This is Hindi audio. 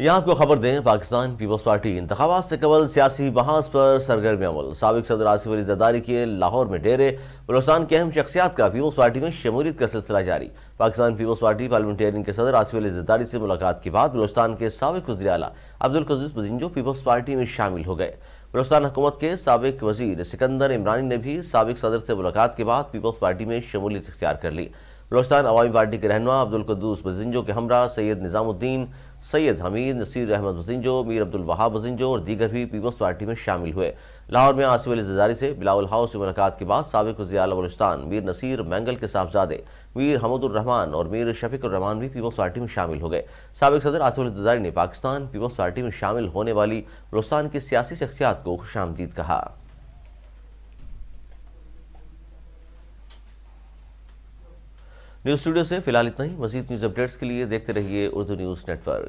यहाँ आपको खबर दें पाकिस्तान पीपल्स पार्टी इंतबात से कबल सियासी बहास पर सरगर्म अमल सबक सदर आसिफ अली जदारी के लाहौर में डेरे बलोस्तान के अहम शख्सियात का पीपल्स पार्टी में शमूलियत का सिलसिला जारी पाकिस्तान पीपल्स पार्टी पार्लियामेंटेरियन के सदर आसिफ अली जदारी से मुलाकात के बाद बलोस्तान के सबक वजी अला अब्दुल कजीज बजिंजो पीपल्स पार्टी में शामिल हो गए बलोस्तान हुकूमत के सबक वजीर सिकंदर इमरानी ने भी सबक सदर से मुलाकात के बाद पीपल्स पार्टी में शमूलियत इख्तियार कर ली बलोचस्तान अवामी पार्टी के रहनमा अब्दुल कदूस बजिंजो के हमरा सैयद निज़ामुद्दीन सैयद हमीद नसीर अहमद बजिंजो मीर अब्दुल वहाब बजिंजो और दीगर भी पीपल्स पार्टी में शामिल हुए लाहौर में आसिफ अली जजारी से बिलाउल हाउस से मुलाकात के बाद सबक वजील बलोचस्तान मीर नसीर मैंगल के साहबजादे मीर हमदुररहमान और मीर शफीकुररहमान भी पीपल्स पार्टी में शामिल हो गए सबक सदर आसिफ अली जजारी ने पाकिस्तान पीपल्स पार्टी में शामिल होने वाली बलोचस्तान की सियासी शख्सियात को आमदीद कहा न्यूज़ स्टूडियो से फिलहाल इतना ही मजीद न्यूज़ अपडेट्स के लिए देखते रहिए उर्दू न्यूज़ नेटवर्क